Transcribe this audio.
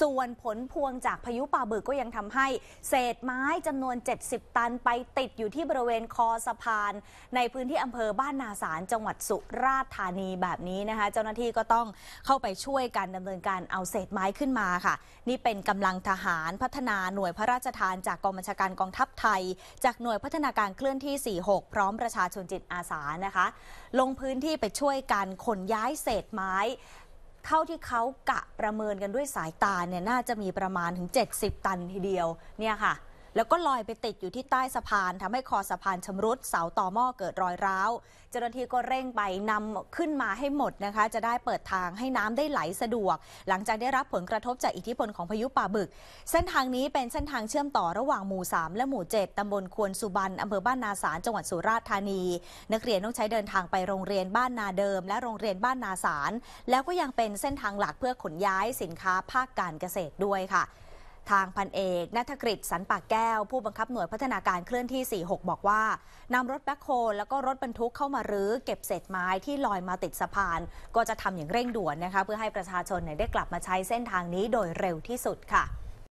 ส่วนผลพวงจากพายุปลาบึกก็ยังทำให้เศษไม้จำนวน 70 ตันไปติดอยู่ที่บริเวณคอสะพาน ในพื้นที่อำเภอบ้านนาสารจังหวัดสุราษฎร์ธานีแบบนี้นะคะ เจ้าหน้าที่ก็ต้องเข้าไปช่วยกันดำเนินการเอาเศษไม้ขึ้นมาค่ะ นี่เป็นกำลังทหารพัฒนาหน่วยพระราชทานจากกองบัญชาการกองทัพไทย จากหน่วยพัฒนาการเคลื่อนที่46พร้อมประชาชนจิตอาสานะคะ ลงพื้นที่ไปช่วยกันขนย้ายเศษไม้เท่าที่เขากะประเมินกันด้วยสายตาเนี่ย น่าจะมีประมาณถึง 70 ตันทีเดียวเนี่ยค่ะแล้วก็ลอยไปติดอยู่ที่ใต้สะพาน ทำให้คอสะพานชำรุดเสาต่อหม้อเกิดรอยร้าวเจ้าหน้าที่ก็เร่งไปนำขึ้นมาให้หมดนะคะ จะได้เปิดทางให้น้ำได้ไหลสะดวก หลังจากได้รับผลกระทบจากอิทธิพลของพายุป่าบึก เส้นทางนี้เป็นเส้นทางเชื่อมต่อระหว่างหมู่ 3 และหมู่ 7 ตำบลควนสุบันออำเภอบ้านนาสารจังหวัดสุราษฎร์ธานี นักเรียนต้องใช้เดินทางไปโรงเรียนบ้านนาเดิม และโรงเรียนบ้านนาสารแล้วก็ยังเป็นเส้นทางหลักเพื่อขนย้ายสินค้าภาคการเกษตรด้วยค่ะทางพันเอกนัทกฤษสันปากแก้วผู้บังคับหน่วยพัฒนาการเคลื่อนที่ 46 บอกว่านำรถแบ็คโฮแล้วก็รถบรรทุกเข้ามารื้อเก็บเศษไม้ที่ลอยมาติดสะพาน ก็จะทำอย่างเร่งด่วนนะคะเพื่อให้ประชาชนได้กลับมาใช้เส้นทางนี้โดยเร็วที่สุดค่ะ